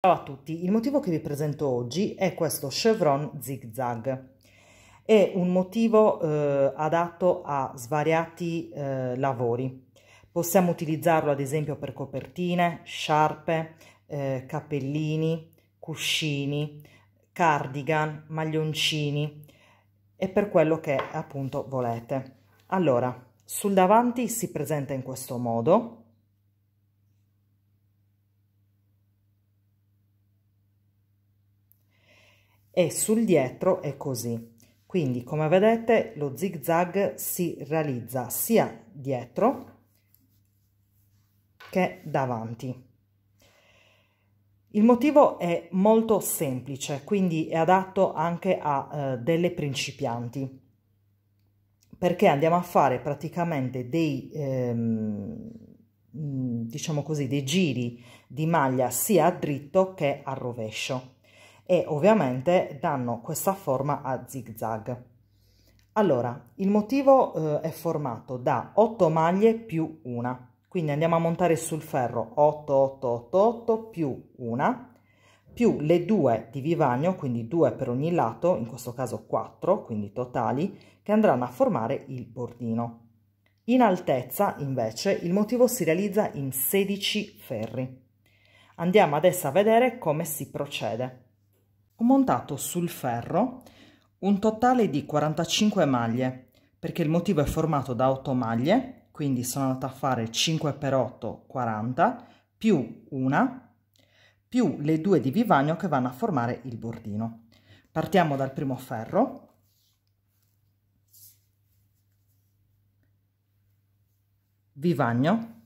Ciao a tutti, il motivo che vi presento oggi è questo chevron zigzag. È un motivo eh, adatto a svariati eh, lavori. Possiamo utilizzarlo ad esempio per copertine, sciarpe, eh, cappellini, cuscini, cardigan, maglioncini e per quello che appunto volete. Allora, sul davanti si presenta in questo modo e sul dietro è così. Quindi come vedete lo zig zag si realizza sia dietro che davanti. Il motivo è molto semplice, quindi è adatto anche a eh, delle principianti, perché andiamo a fare praticamente dei, ehm, mm, diciamo così, dei giri di maglia sia a dritto che a rovescio e ovviamente danno questa forma a zigzag. Allora, il motivo eh, è formato da 8 maglie più una, quindi andiamo a montare sul ferro 8, 8, 8, 8 più una, più le due di vivagno, quindi due per ogni lato, in questo caso 4, quindi totali, che andranno a formare il bordino. In altezza, invece, il motivo si realizza in 16 ferri. Andiamo adesso a vedere come si procede. Ho montato sul ferro un totale di 45 maglie perché il motivo è formato da 8 maglie, quindi sono andata a fare 5 per 8, 40, più una, più le due di vivagno che vanno a formare il bordino. Partiamo dal primo ferro, vivagno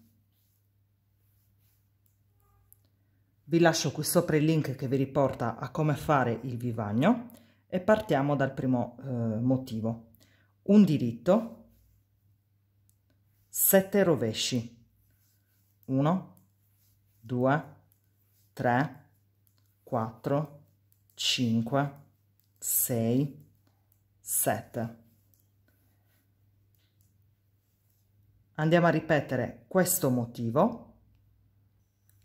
Vi lascio qui sopra il link che vi riporta a come fare il vivagno e partiamo dal primo eh, motivo. Un diritto, 7 rovesci, 1, 2, 3, 4, 5, 6, 7. Andiamo a ripetere questo motivo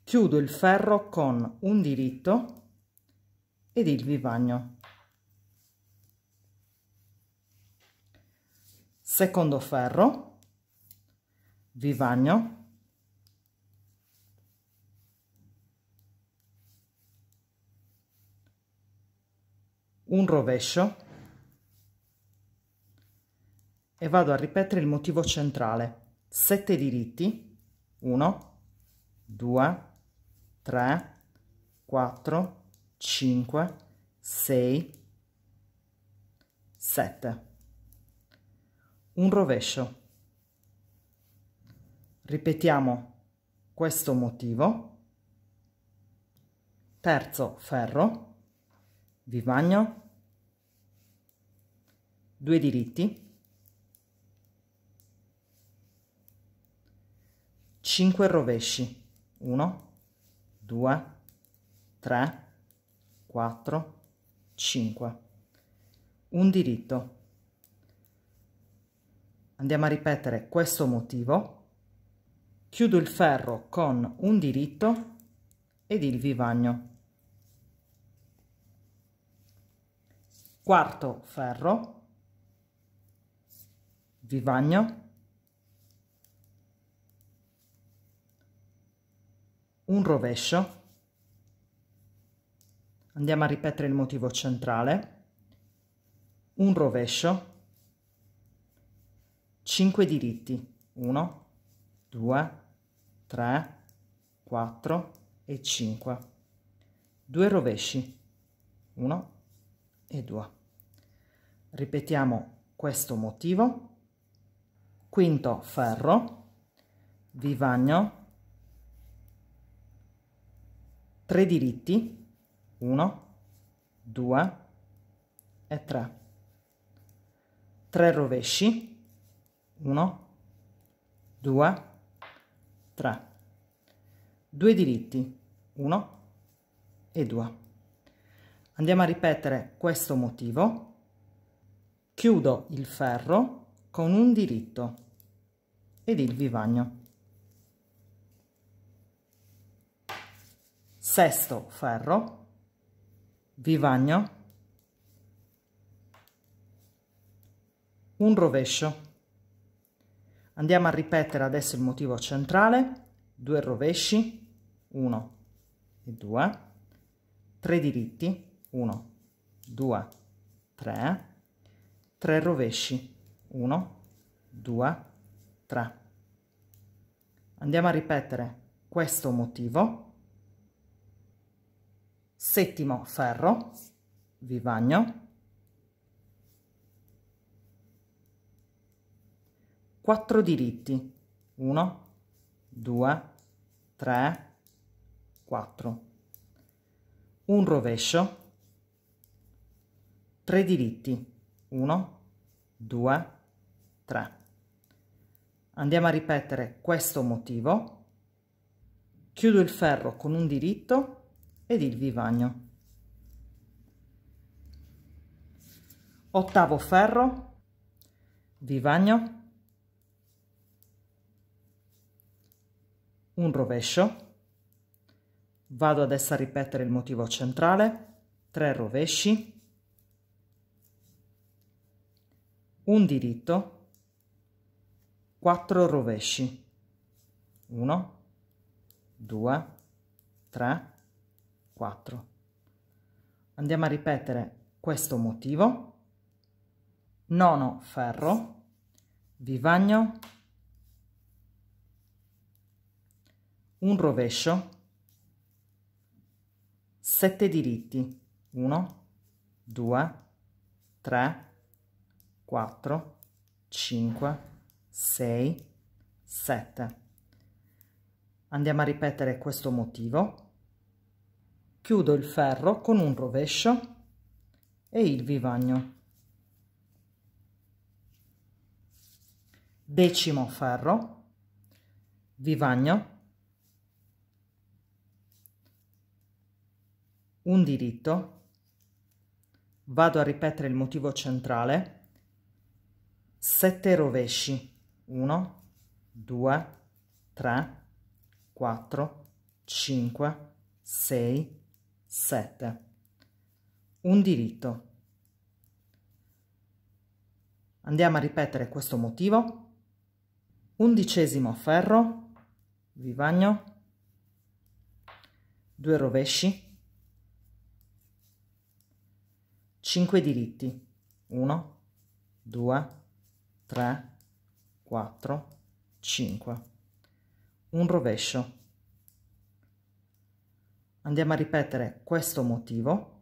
chiudo il ferro con un diritto ed il vivagno secondo ferro vivagno un rovescio e vado a ripetere il motivo centrale Sette diritti 1 2 3, 4, 5, 6, 7. Un rovescio. Ripetiamo questo motivo. Terzo ferro, vivagno, due diritti, 5 rovesci, 1, 2, 3, 4, 5. Un diritto. Andiamo a ripetere questo motivo. Chiudo il ferro con un diritto ed il vivagno. Quarto ferro, vivagno, un rovescio, andiamo a ripetere il motivo centrale, un rovescio, 5 diritti, 1, 2, 3, 4 e 5, Due rovesci, 1 e 2. Ripetiamo questo motivo, quinto ferro, vivagno, 3 diritti 1 2 e 3 3 rovesci 1 2 3 due diritti 1 e 2 andiamo a ripetere questo motivo chiudo il ferro con un diritto ed il vivagno sesto ferro, vivagno, un rovescio. Andiamo a ripetere adesso il motivo centrale, due rovesci, 1 e 2, 3 diritti, 1, 2, 3, 3 rovesci, 1, 2, 3. Andiamo a ripetere questo motivo settimo ferro, vivagno, quattro diritti, 1, 2, 3, 4, un rovescio, tre diritti, 1, 2, 3. Andiamo a ripetere questo motivo, chiudo il ferro con un diritto ed il vivagno ottavo ferro vivagno un rovescio vado adesso a ripetere il motivo centrale tre rovesci un diritto quattro rovesci uno, due, tre, 4 andiamo a ripetere questo motivo nono ferro vivagno un rovescio sette diritti 1 2 3 4 5 6 7 andiamo a ripetere questo motivo chiudo il ferro con un rovescio e il vivagno decimo ferro vivagno un diritto vado a ripetere il motivo centrale 7 rovesci 1 2 3 4 5 6 7. Un diritto. Andiamo a ripetere questo motivo. Undicesimo ferro, vivagno, due rovesci, cinque diritti, 1, 2, 3, 4, 5, un rovescio andiamo a ripetere questo motivo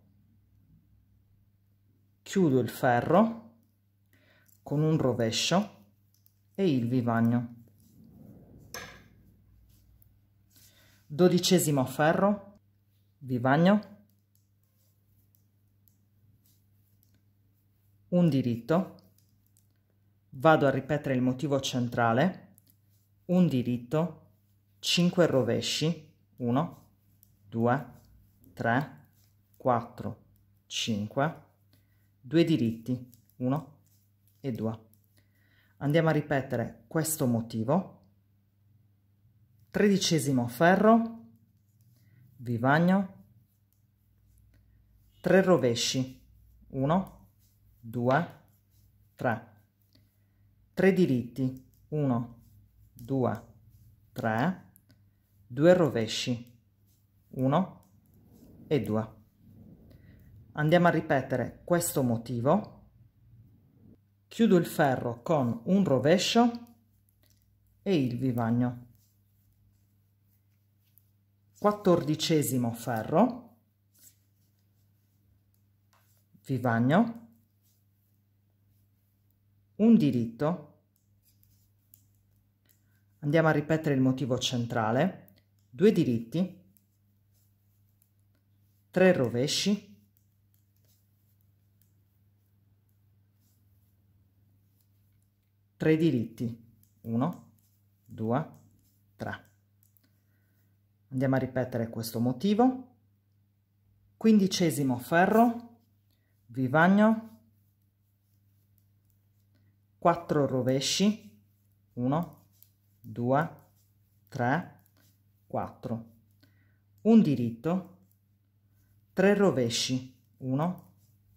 chiudo il ferro con un rovescio e il vivagno dodicesimo ferro vivagno un diritto vado a ripetere il motivo centrale un diritto 5 rovesci 1 2, 3, 4, 5, 2 diritti, 1 e 2. Andiamo a ripetere questo motivo. Tredicesimo ferro, vivagno, tre rovesci, 1, 2, 3. Tre diritti, 1, 2, 3, due rovesci, 1 e 2 andiamo a ripetere questo motivo chiudo il ferro con un rovescio e il vivagno quattordicesimo ferro vivagno un diritto andiamo a ripetere il motivo centrale due diritti 3 rovesci tre diritti 1 2 3 andiamo a ripetere questo motivo quindicesimo ferro vivagno 4 rovesci 1 2 3 4 un diritto 3 rovesci 1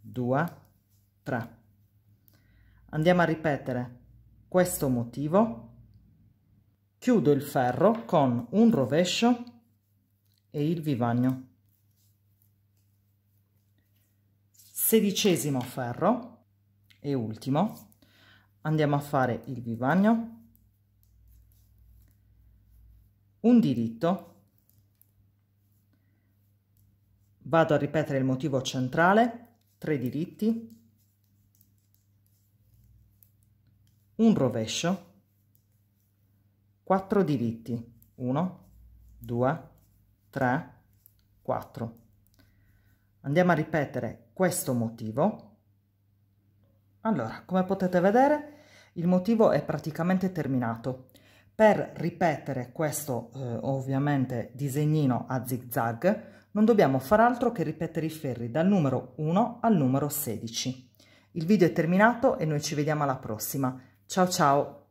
2 3 andiamo a ripetere questo motivo chiudo il ferro con un rovescio e il vivagno sedicesimo ferro e ultimo andiamo a fare il vivagno un diritto vado a ripetere il motivo centrale, 3 diritti, un rovescio, 4 diritti, 1, 2, 3, 4. Andiamo a ripetere questo motivo. Allora, come potete vedere, il motivo è praticamente terminato. Per ripetere questo, eh, ovviamente, disegnino a zig zag, non dobbiamo far altro che ripetere i ferri dal numero 1 al numero 16. Il video è terminato e noi ci vediamo alla prossima. Ciao ciao!